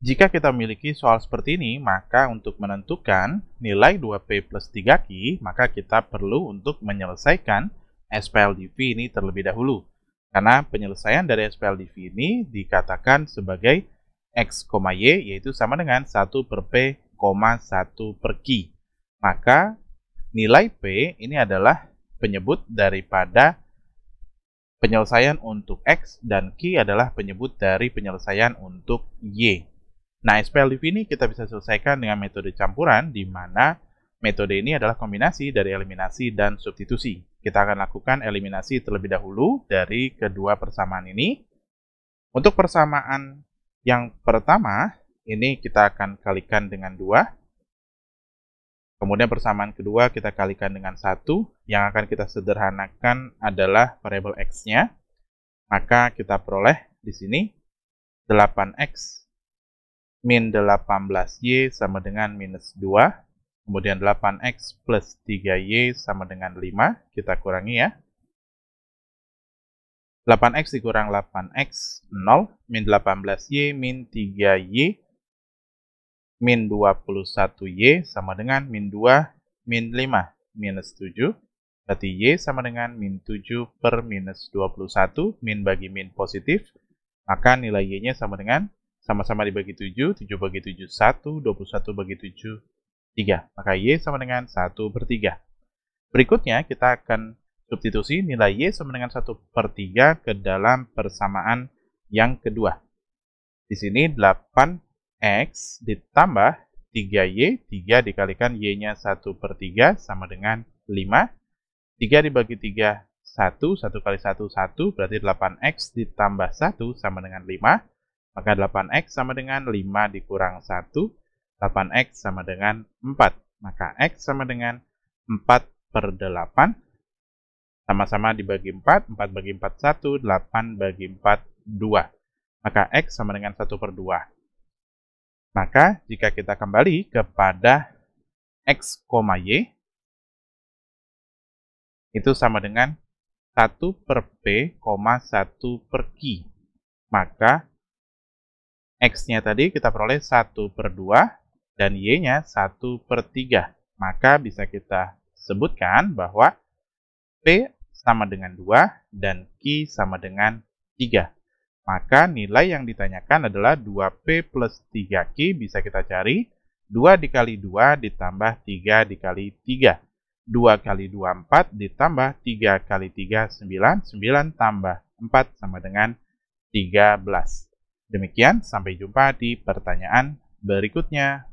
Jika kita memiliki soal seperti ini, maka untuk menentukan nilai 2P plus 3Q, maka kita perlu untuk menyelesaikan SPLDV ini terlebih dahulu. Karena penyelesaian dari SPLDV ini dikatakan sebagai X, Y, yaitu sama dengan 1 per P, 1 per Q. Maka nilai P ini adalah penyebut daripada penyelesaian untuk X dan Q adalah penyebut dari penyelesaian untuk Y. Nah, SPLDV ini kita bisa selesaikan dengan metode campuran, di mana metode ini adalah kombinasi dari eliminasi dan substitusi. Kita akan lakukan eliminasi terlebih dahulu dari kedua persamaan ini. Untuk persamaan yang pertama, ini kita akan kalikan dengan dua. Kemudian persamaan kedua kita kalikan dengan satu. Yang akan kita sederhanakan adalah variabel x-nya. Maka kita peroleh di sini 8x min 18y sama dengan minus 2. Kemudian 8x plus 3y sama dengan 5. Kita kurangi ya. 8x dikurang 8x, 0. Min 18y, min 3y, min 21y sama dengan min 2, min 5, minus 7. Berarti y sama dengan min 7 per minus 21, min bagi min positif. Maka nilai y-nya sama dengan sama-sama dibagi 7, 7 bagi 7, 1, 21 bagi 7, 3. Maka Y sama dengan 1 per 3. Berikutnya kita akan substitusi nilai Y sama dengan 1 per 3 ke dalam persamaan yang kedua. Di sini 8X ditambah 3Y, 3 dikalikan Y-nya 1 per 3 sama dengan 5. 3 dibagi 3, 1. 1 kali 1, 1. Berarti 8X ditambah 1 sama dengan 5. Maka 8x sama dengan 5 dikurang 1, 8x sama dengan 4. Maka x sama dengan 4 per 8. Sama-sama dibagi 4, 4 bagi 4 1, 8 bagi 4 2. Maka x sama dengan 1 per 2. Maka jika kita kembali kepada x, y, itu sama dengan 1 per P, 1 per Q. Maka X-nya tadi kita peroleh 1 per 2 dan Y-nya 1 per 3. Maka bisa kita sebutkan bahwa P sama dengan 2 dan Q sama dengan 3. Maka nilai yang ditanyakan adalah 2P plus 3Q bisa kita cari 2 dikali 2 ditambah 3 dikali 3. 2 kali 2, 4 ditambah 3 kali 3, 9. 9 tambah 4 sama dengan 13. Demikian, sampai jumpa di pertanyaan berikutnya.